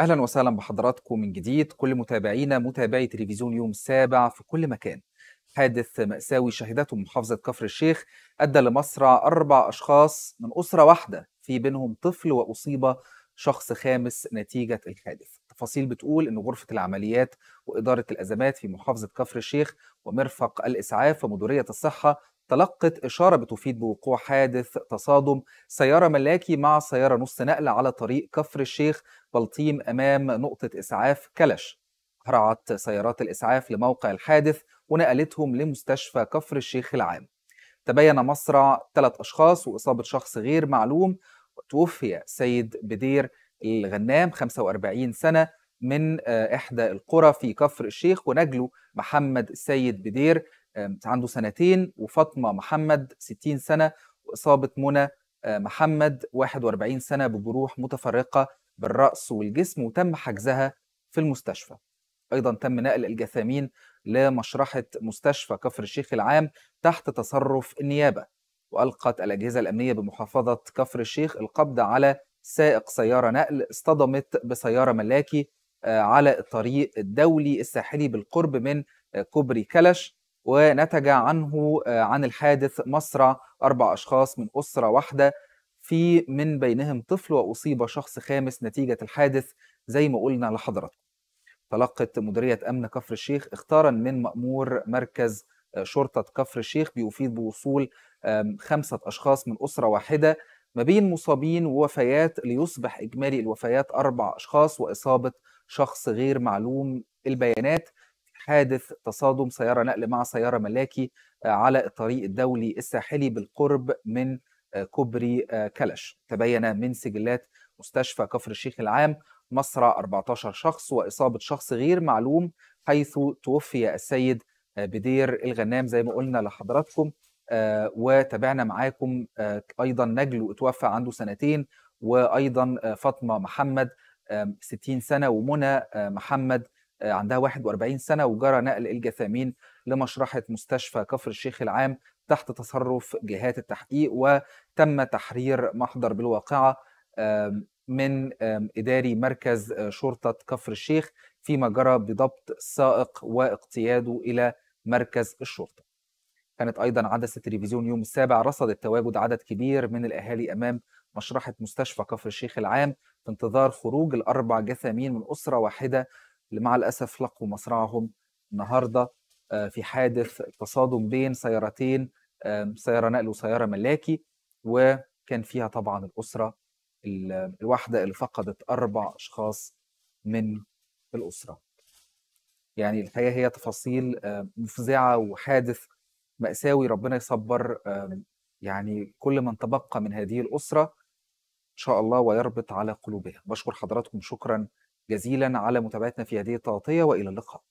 اهلا وسهلا بحضراتكم من جديد كل متابعينا متابعي تلفزيون يوم السابع في كل مكان حادث مأساوي شهدته محافظة كفر الشيخ أدى لمصرع أربع أشخاص من أسرة واحدة في بينهم طفل وأصيب شخص خامس نتيجة الحادث التفاصيل بتقول أن غرفة العمليات وإدارة الأزمات في محافظة كفر الشيخ ومرفق الإسعاف ومديرية الصحة تلقت إشارة بتفيد بوقوع حادث تصادم سيارة ملاكي مع سيارة نص نقل على طريق كفر الشيخ بلطيم أمام نقطة إسعاف كلش هرعت سيارات الإسعاف لموقع الحادث ونقلتهم لمستشفى كفر الشيخ العام تبين مصرع ثلاث أشخاص وإصابة شخص غير معلوم وتوفي سيد بدير الغنام 45 سنة من آه، إحدى القرى في كفر الشيخ ونجله محمد سيد بدير عنده سنتين وفاطمه محمد 60 سنه واصابه منى محمد 41 سنه بجروح متفرقه بالراس والجسم وتم حجزها في المستشفى. ايضا تم نقل الجثامين لمشرحه مستشفى كفر الشيخ العام تحت تصرف النيابه والقت الاجهزه الامنيه بمحافظه كفر الشيخ القبض على سائق سياره نقل اصطدمت بسياره ملاكي على الطريق الدولي الساحلي بالقرب من كوبري كلش ونتج عنه آه، عن الحادث مصرع أربع أشخاص من أسرة واحدة في من بينهم طفل وأصيب شخص خامس نتيجة الحادث زي ما قلنا لحضراتكم تلقت مديرية أمن كفر الشيخ اختارا من مأمور مركز آه، شرطة كفر الشيخ بيفيد بوصول خمسة أشخاص من أسرة واحدة ما بين مصابين ووفيات ليصبح إجمالي الوفيات أربع أشخاص وإصابة شخص غير معلوم البيانات حادث تصادم سيارة نقل مع سيارة ملاكي آه، على الطريق الدولي الساحلي بالقرب من آه، كوبري آه، كلش تبين من سجلات مستشفى كفر الشيخ العام مصرع 14 شخص وإصابة شخص غير معلوم حيث توفي السيد بدير الغنام زي ما قلنا لحضراتكم وتابعنا معاكم أيضا نجل اتوفى عنده سنتين وأيضا فاطمة محمد 60 سنة ومنى محمد آه، عندها 41 سنة وجرى نقل الجثامين لمشرحة مستشفى كفر الشيخ العام تحت تصرف جهات التحقيق وتم تحرير محضر بالواقعة من إداري مركز آه، شرطة كفر الشيخ فيما جرى بضبط السائق واقتياده إلى مركز الشرطة كانت أيضا عدسة تلفزيون يوم السابع رصدت تواجد عدد كبير من الأهالي أمام مشرحة مستشفى كفر الشيخ العام في انتظار خروج الأربع جثامين من أسرة واحدة اللي مع الاسف لقوا مصرعهم النهارده آه، في حادث تصادم بين سيارتين سياره نقل وسياره ملاكي وكان فيها طبعا الاسره الواحده اللي فقدت اربع اشخاص من الاسره. يعني الحقيقه هي تفاصيل آه، مفزعه وحادث ماساوي ربنا يصبر يعني كل من تبقى من هذه الاسره ان شاء الله ويربط على قلوبها. بشكر حضراتكم شكرا جزيلا على متابعتنا في هذه التغطية وإلى اللقاء